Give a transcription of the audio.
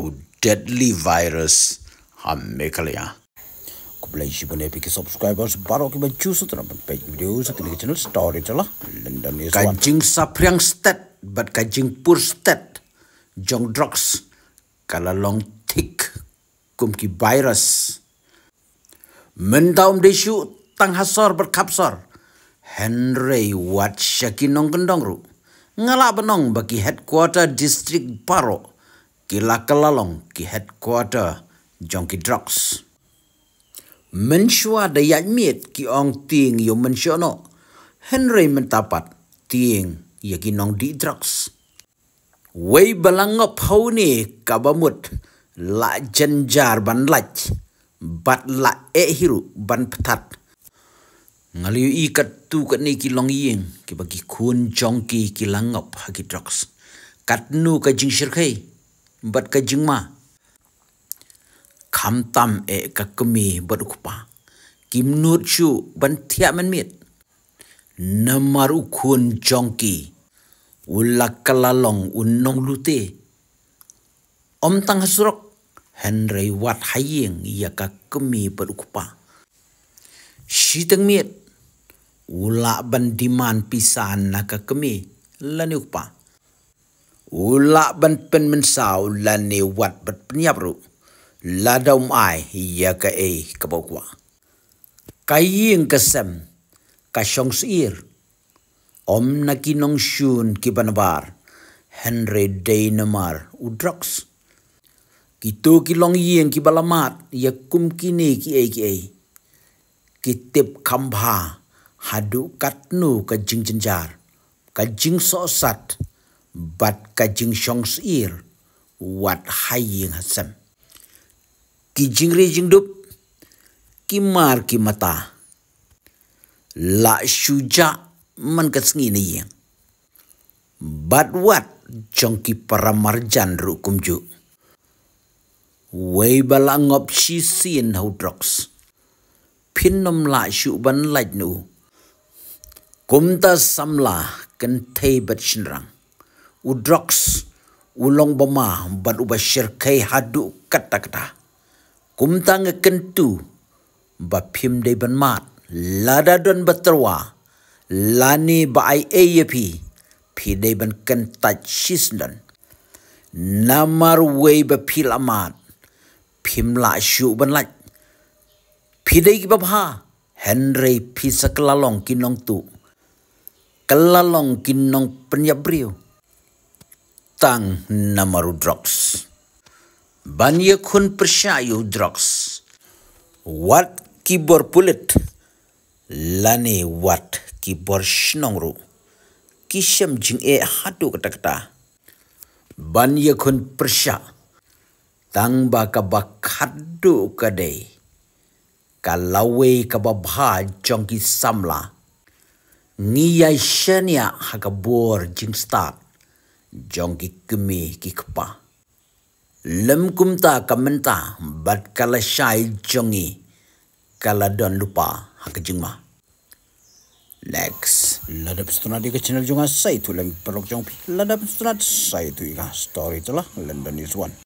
og deadly virus hame kalian. Kubelai si bune pikir subscribers baru kita cuci tu nampak page video satu lagi channel story cila. London is Kajing sapriang stat, but kajing pur stat. Jong drugs, kalau long thick, kum ki virus. Mentaum desu tang hasor berkapsor. Henry wat syaki nong kendong ru. Ngalak benong bagi headquarter distrik Paro. ki lakalalong ki headquarter jongki drugs. Menshua da yak miet ki ong ting yu menshua Henry mentapat ting ya ki nong di drugs. Wei belangop hau ni kabamut la jenjar ban lach. Bat la eh hiru ban petat. Ngaliu ikat tu kat ni ki long ying ki bagi kun jongki ki langop hagi drugs. Kat nu ka jing syirkai. บัดกะจึงมาคำตำเอกก็มีบัดขุปากิมนูดชูบันเทียมันมิดนมารุคุณจองกีอุลักกะลลองอุนนงลุเตอมตังสรกเฮนรวัดหายิงยากก็มีบัดขุปาชีตังมิดอุลักบันดิมานพิสานนักก็มีลนิุปา Ula ban pen men sao la ne wat bat penyap ru. La daum ai ya ka e ka bau kwa. Ka yin ka sem ka shong sir. Om na ki nong shun ki banabar. Henry Dainamar u drugs. Ki tu ki long yin ki balamat ya kum ki ne ki e ki e. Ki tip kambha hadu kat ka jing jinjar. Ka jing so sat. Ka jing so sat bat kajing jing shong sir wat hai ying hasam ki jing re jing dup ki mar ki mata la shuja man ka sngi ne bat wat jong ki para marjan ru ju wei bala ngop si sin ho drugs pin nom la shu ban lai nu kum ta sam la kan thai bat shin u drugs bema, long bama ban hadu kata kata kum tang e kentu ba pim de ban mat lada don batrwa lani ba ai aap e pi de ban kan ta shisdan namar wei ba pil amat pim la shu ban la pi de ba ha henry pi la long kinong tu kalalong kinong penyabriu tang namaru drugs. Banya kun persyayu drugs. Wat kibor pulit. Lani wat kibor shnongru. Kisham jing e hatu kata-kata. Banya kun Tang ba kaba kadu kadei. Kalawai kaba bha jongki samla. Ngiyai shenya haka bor jing start jong ki kmi ki kpa lem kum ta kamenta bat kala jongi kala don lupa hak jingma next ladap stuna di channel jonga saya tu lem perok jong pi ladap stuna sai tu ika story tu lah london is one